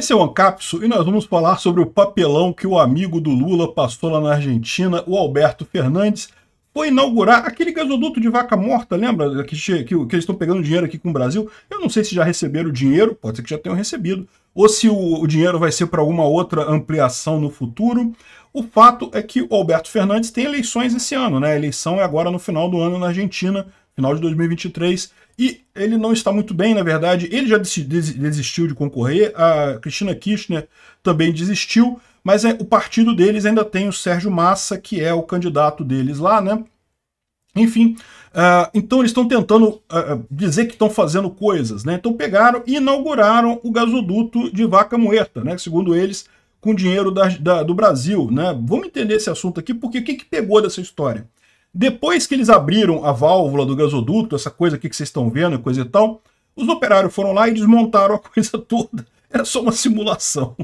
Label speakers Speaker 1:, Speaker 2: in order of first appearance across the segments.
Speaker 1: Esse é o Ancapso e nós vamos falar sobre o papelão que o amigo do Lula passou lá na Argentina, o Alberto Fernandes, foi inaugurar aquele gasoduto de vaca morta, lembra? Que, que, que eles estão pegando dinheiro aqui com o Brasil. Eu não sei se já receberam o dinheiro, pode ser que já tenham recebido, ou se o, o dinheiro vai ser para alguma outra ampliação no futuro. O fato é que o Alberto Fernandes tem eleições esse ano, né? A eleição é agora no final do ano na Argentina, final de 2023. E ele não está muito bem, na verdade. Ele já desistiu de concorrer, a Cristina Kirchner também desistiu, mas é, o partido deles ainda tem o Sérgio Massa, que é o candidato deles lá, né? Enfim, uh, então eles estão tentando uh, dizer que estão fazendo coisas, né? Então pegaram e inauguraram o gasoduto de vaca moerta, né? Segundo eles, com dinheiro da, da, do Brasil, né? Vamos entender esse assunto aqui, porque o que, que pegou dessa história? Depois que eles abriram a válvula do gasoduto, essa coisa aqui que vocês estão vendo, e coisa e tal, os operários foram lá e desmontaram a coisa toda. Era só uma simulação.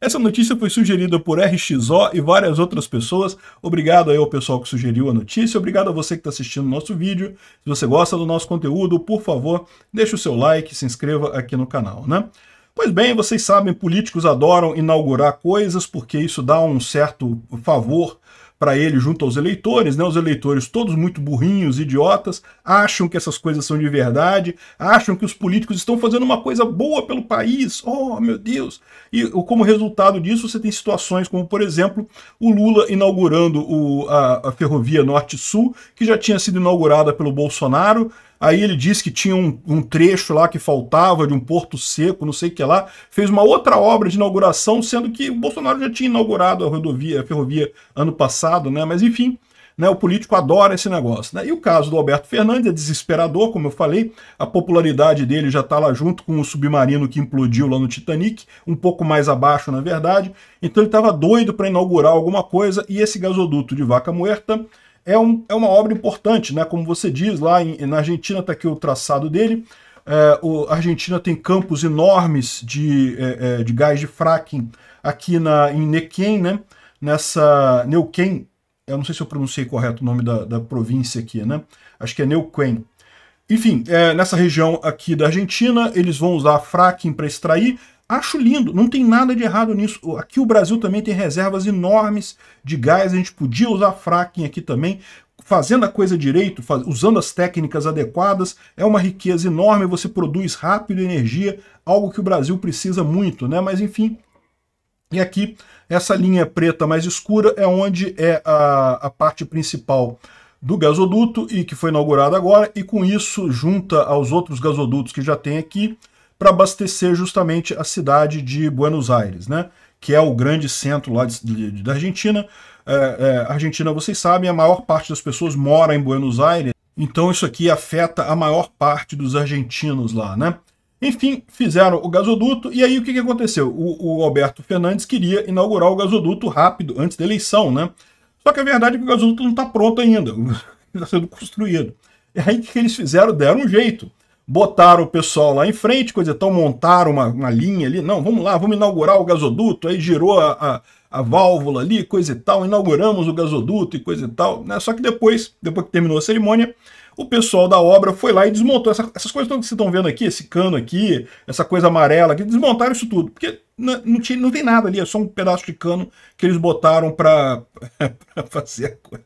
Speaker 1: Essa notícia foi sugerida por RXO e várias outras pessoas. Obrigado aí ao pessoal que sugeriu a notícia. Obrigado a você que está assistindo o nosso vídeo. Se você gosta do nosso conteúdo, por favor, deixe o seu like e se inscreva aqui no canal, né? Pois bem, vocês sabem, políticos adoram inaugurar coisas porque isso dá um certo favor para ele junto aos eleitores, né? Os eleitores todos muito burrinhos, idiotas, acham que essas coisas são de verdade, acham que os políticos estão fazendo uma coisa boa pelo país. Oh, meu Deus! E como resultado disso, você tem situações como, por exemplo, o Lula inaugurando o, a, a ferrovia Norte-Sul, que já tinha sido inaugurada pelo Bolsonaro, Aí ele disse que tinha um, um trecho lá que faltava de um porto seco, não sei o que lá. Fez uma outra obra de inauguração, sendo que o Bolsonaro já tinha inaugurado a rodovia, a ferrovia ano passado, né? Mas enfim, né, o político adora esse negócio. Né? E o caso do Alberto Fernandes é desesperador, como eu falei, a popularidade dele já está lá junto com o submarino que implodiu lá no Titanic, um pouco mais abaixo, na verdade. Então ele estava doido para inaugurar alguma coisa e esse gasoduto de vaca muerta é, um, é uma obra importante, né? Como você diz, lá em, na Argentina está aqui o traçado dele. É, o, a Argentina tem campos enormes de, é, é de gás de fracking aqui na, em Nequém, né? Nessa Neuquén, eu não sei se eu pronunciei correto o nome da, da província aqui, né? Acho que é Neuquén. Enfim, é, nessa região aqui da Argentina, eles vão usar fracking para extrair. Acho lindo, não tem nada de errado nisso. Aqui o Brasil também tem reservas enormes de gás, a gente podia usar fracking aqui também, fazendo a coisa direito, faz, usando as técnicas adequadas, é uma riqueza enorme, você produz rápido energia, algo que o Brasil precisa muito, né? Mas enfim. E aqui, essa linha preta mais escura é onde é a, a parte principal do gasoduto e que foi inaugurado agora, e com isso junta aos outros gasodutos que já tem aqui, para abastecer justamente a cidade de Buenos Aires, né? que é o grande centro lá de, de, da Argentina. É, é, Argentina, vocês sabem, a maior parte das pessoas mora em Buenos Aires, então isso aqui afeta a maior parte dos argentinos lá, né? Enfim, fizeram o gasoduto e aí o que, que aconteceu? O, o Alberto Fernandes queria inaugurar o gasoduto rápido, antes da eleição, né? Só que a verdade é que o gasoduto não está pronto ainda, está sendo construído. E aí o que, que eles fizeram? Deram um jeito botaram o pessoal lá em frente, coisa tal, montaram uma, uma linha ali, não, vamos lá, vamos inaugurar o gasoduto, aí girou a, a, a válvula ali, coisa e tal, inauguramos o gasoduto e coisa e tal, né? Só que depois, depois que terminou a cerimônia, o pessoal da obra foi lá e desmontou essa, essas coisas que vocês estão vendo aqui, esse cano aqui, essa coisa amarela aqui, desmontaram isso tudo, porque não, não, tinha, não tem nada ali, é só um pedaço de cano que eles botaram para fazer a coisa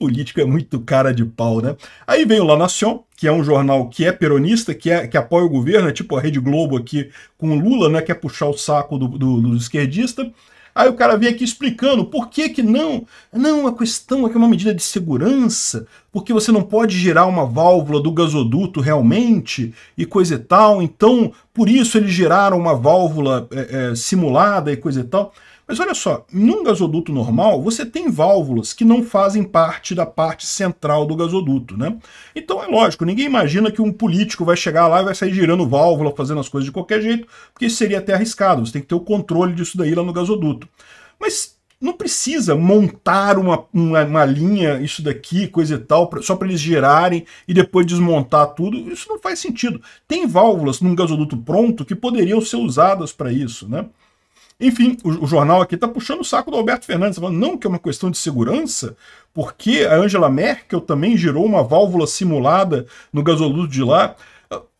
Speaker 1: político é muito cara de pau, né? Aí veio La Nación, que é um jornal que é peronista, que, é, que apoia o governo, é tipo a Rede Globo aqui com o Lula, né? Quer é puxar o saco do, do, do esquerdista. Aí o cara vem aqui explicando por que que não. Não, a questão é que é uma medida de segurança, porque você não pode girar uma válvula do gasoduto realmente e coisa e tal. Então, por isso eles geraram uma válvula é, é, simulada e coisa e tal. Mas olha só, num gasoduto normal, você tem válvulas que não fazem parte da parte central do gasoduto, né? Então é lógico, ninguém imagina que um político vai chegar lá e vai sair girando válvula, fazendo as coisas de qualquer jeito, porque isso seria até arriscado, você tem que ter o controle disso daí lá no gasoduto. Mas não precisa montar uma, uma, uma, linha, isso daqui, coisa e tal, só para eles girarem e depois desmontar tudo. Isso não faz sentido. Tem válvulas num gasoduto pronto que poderiam ser usadas para isso, né? Enfim, o, o jornal aqui está puxando o saco do Alberto Fernandes, falando não que é uma questão de segurança, porque a Angela Merkel também gerou uma válvula simulada no gasoduto de lá.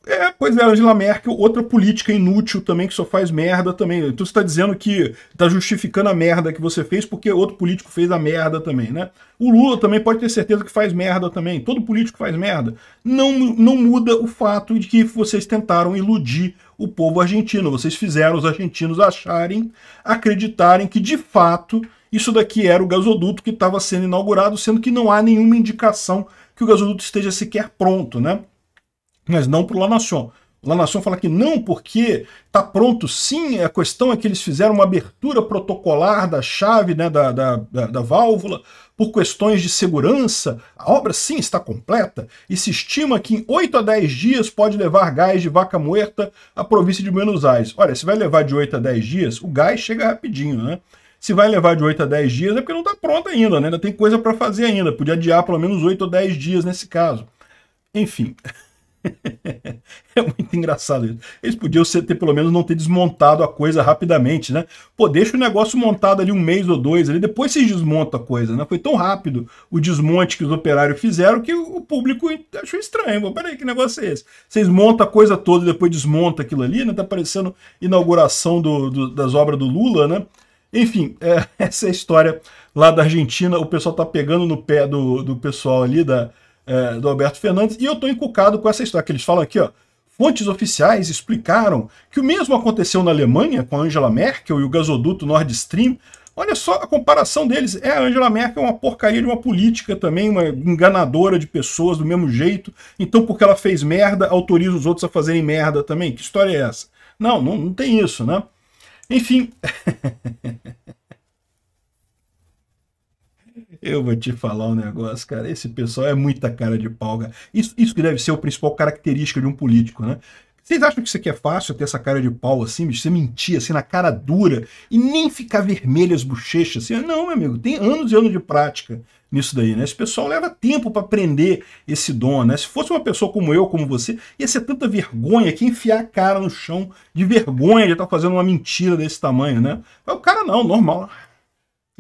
Speaker 1: É, pois é, Angela Merkel, outra política inútil também que só faz merda também. Então você está dizendo que está justificando a merda que você fez porque outro político fez a merda também, né? O Lula também pode ter certeza que faz merda também. Todo político faz merda. Não, não muda o fato de que vocês tentaram iludir o povo argentino. Vocês fizeram os argentinos acharem, acreditarem que de fato isso daqui era o gasoduto que estava sendo inaugurado, sendo que não há nenhuma indicação que o gasoduto esteja sequer pronto, né? mas não para o La Nación. La fala que não, porque está pronto sim, a questão é que eles fizeram uma abertura protocolar da chave, né, da, da, da, da, válvula, por questões de segurança. A obra sim está completa e se estima que em 8 a 10 dias pode levar gás de vaca muerta à província de Buenos Aires. Olha, se vai levar de 8 a 10 dias, o gás chega rapidinho, né? Se vai levar de 8 a 10 dias é porque não está pronto ainda, né? Ainda tem coisa para fazer ainda. Podia adiar pelo menos 8 ou 10 dias nesse caso. Enfim. é muito engraçado isso. Eles podiam ser, ter, pelo menos, não ter desmontado a coisa rapidamente, né? Pô, deixa o negócio montado ali um mês ou dois, ali, depois se desmonta a coisa, né? Foi tão rápido o desmonte que os operários fizeram que o público achou estranho. Pô, peraí, que negócio é esse? Vocês montam a coisa toda e depois desmonta aquilo ali, né? Tá parecendo inauguração do, do, das obras do Lula, né? Enfim, é, essa é a história lá da Argentina. O pessoal tá pegando no pé do, do pessoal ali da é, do Alberto Fernandes, e eu estou encucado com essa história que eles falam aqui, ó. Fontes oficiais explicaram que o mesmo aconteceu na Alemanha com a Angela Merkel e o gasoduto Nord Stream. Olha só a comparação deles. É, a Angela Merkel é uma porcaria de uma política também, uma enganadora de pessoas do mesmo jeito. Então, porque ela fez merda, autoriza os outros a fazerem merda também. Que história é essa? Não, não, não tem isso, né? Enfim. Eu vou te falar um negócio, cara. Esse pessoal é muita cara de pau, Isso, isso que deve ser o principal característica de um político, né? Vocês acham que isso aqui é fácil, ter essa cara de pau assim, bicho? Você mentir assim na cara dura e nem ficar vermelhas as bochechas assim? Não, meu amigo, tem anos e anos de prática nisso daí, né? Esse pessoal leva tempo para aprender esse dom, né? Se fosse uma pessoa como eu, como você, ia ser tanta vergonha que enfiar a cara no chão de vergonha de estar tá fazendo uma mentira desse tamanho, né? Mas o cara não, normal,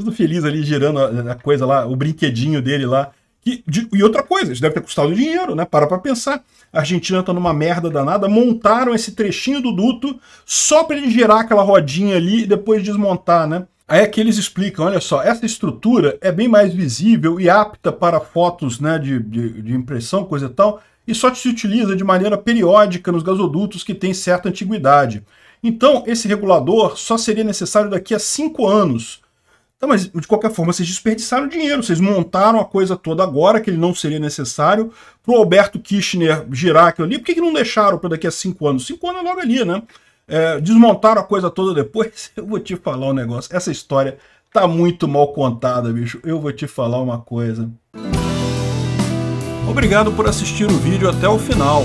Speaker 1: tudo feliz ali, girando a, a coisa lá, o brinquedinho dele lá. E, de, e outra coisa, isso deve ter custado dinheiro, né? Para pra pensar. A Argentina tá numa merda danada, montaram esse trechinho do duto só para ele girar aquela rodinha ali e depois desmontar, né? Aí é que eles explicam, olha só, essa estrutura é bem mais visível e apta para fotos né, de, de, de impressão, coisa e tal, e só se utiliza de maneira periódica nos gasodutos que têm certa antiguidade. Então, esse regulador só seria necessário daqui a cinco anos, Tá, mas de qualquer forma, vocês desperdiçaram dinheiro, vocês montaram a coisa toda agora, que ele não seria necessário, para o Alberto Kirchner girar aquilo ali. Por que, que não deixaram para daqui a cinco anos? Cinco anos é logo ali, né? É, desmontaram a coisa toda depois. Eu vou te falar um negócio. Essa história tá muito mal contada, bicho. Eu vou te falar uma coisa. Obrigado por assistir o vídeo até o final.